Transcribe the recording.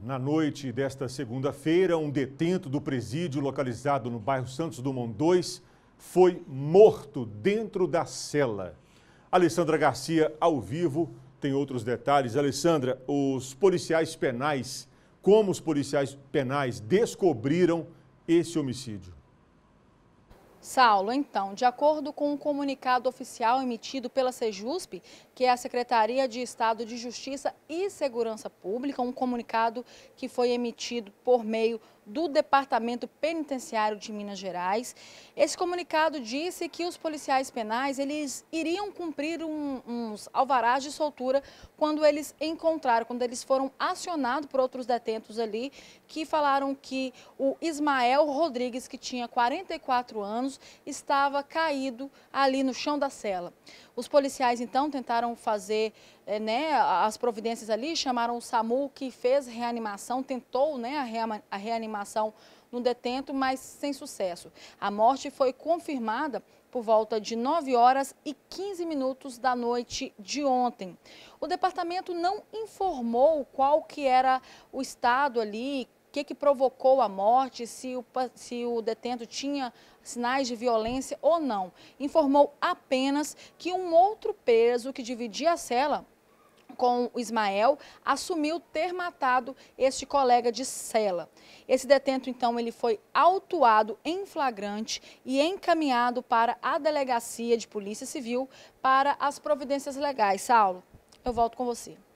Na noite desta segunda-feira, um detento do presídio localizado no bairro Santos Dumont II foi morto dentro da cela. Alessandra Garcia, ao vivo, tem outros detalhes. Alessandra, os policiais penais, como os policiais penais descobriram esse homicídio? Saulo, então, de acordo com um comunicado oficial emitido pela Sejusp, que é a Secretaria de Estado de Justiça e Segurança Pública, um comunicado que foi emitido por meio do Departamento Penitenciário de Minas Gerais. Esse comunicado disse que os policiais penais eles iriam cumprir um, uns alvarás de soltura quando eles encontraram, quando eles foram acionados por outros detentos ali, que falaram que o Ismael Rodrigues, que tinha 44 anos, estava caído ali no chão da cela. Os policiais então tentaram fazer eh, né, as providências ali, chamaram o SAMU que fez reanimação, tentou né, a reanimação internação no detento, mas sem sucesso. A morte foi confirmada por volta de 9 horas e 15 minutos da noite de ontem. O departamento não informou qual que era o estado ali, o que, que provocou a morte, se o, se o detento tinha sinais de violência ou não. Informou apenas que um outro peso que dividia a cela com Ismael, assumiu ter matado este colega de cela. Esse detento, então, ele foi autuado em flagrante e encaminhado para a Delegacia de Polícia Civil para as providências legais. Saulo, eu volto com você.